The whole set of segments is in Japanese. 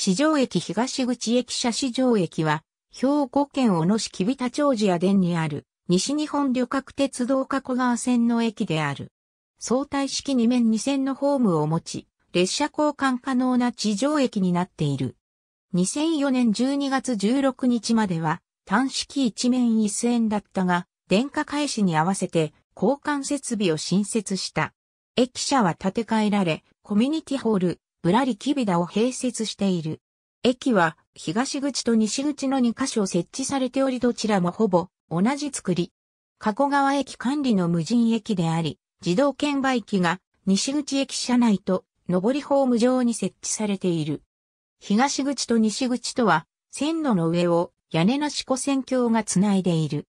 市場駅東口駅舎市場駅は、兵庫県小野市木北町寺屋殿にある、西日本旅客鉄道加古川線の駅である。相対式2面2線のホームを持ち、列車交換可能な地上駅になっている。2004年12月16日までは、単式1面1線だったが、電化開始に合わせて交換設備を新設した。駅舎は建て替えられ、コミュニティホール、ぶらりきびだを併設している。駅は東口と西口の2カ所設置されておりどちらもほぼ同じ作り。加古川駅管理の無人駅であり、自動券売機が西口駅舎内と上りホーム上に設置されている。東口と西口とは線路の上を屋根なし古線橋がつないでいる。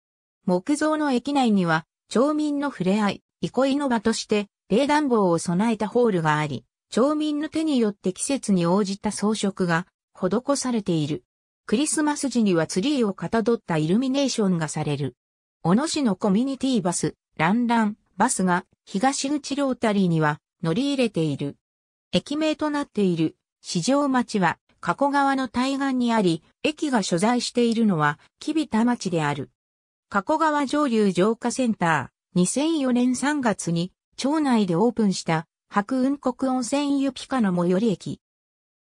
木造の駅内には町民の触れ合い、憩いの場として冷暖房を備えたホールがあり、町民の手によって季節に応じた装飾が施されている。クリスマス時にはツリーをかたどったイルミネーションがされる。小野市のコミュニティバス、ランランバスが東口ロータリーには乗り入れている。駅名となっている市場町は加古川の対岸にあり、駅が所在しているのは木びた町である。加古川上流浄化センター2004年3月に町内でオープンした白雲国温泉湯ピカの最寄り駅。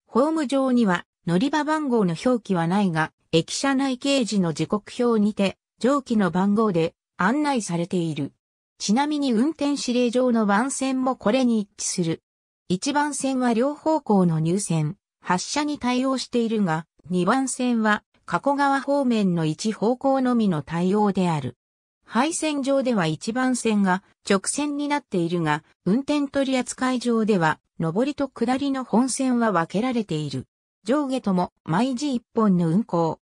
ホーム上には乗り場番号の表記はないが、駅舎内掲示の時刻表にて、上記の番号で案内されている。ちなみに運転指令上の番線もこれに一致する。1番線は両方向の入線、発車に対応しているが、2番線は加古川方面の一方向のみの対応である。配線上では一番線が直線になっているが、運転取扱い上では、上りと下りの本線は分けられている。上下とも毎時一本の運行。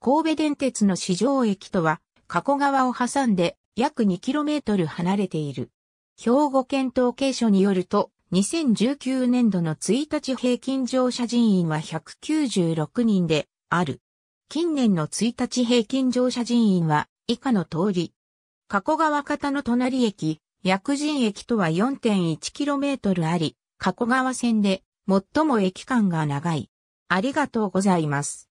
神戸電鉄の市場駅とは、加古川を挟んで約 2km 離れている。兵庫県統計所によると、2019年度の1日平均乗車人員は196人である。近年の1日平均乗車人員は以下の通り、加古川方の隣駅、薬人駅とは 4.1km あり、加古川線で最も駅間が長い。ありがとうございます。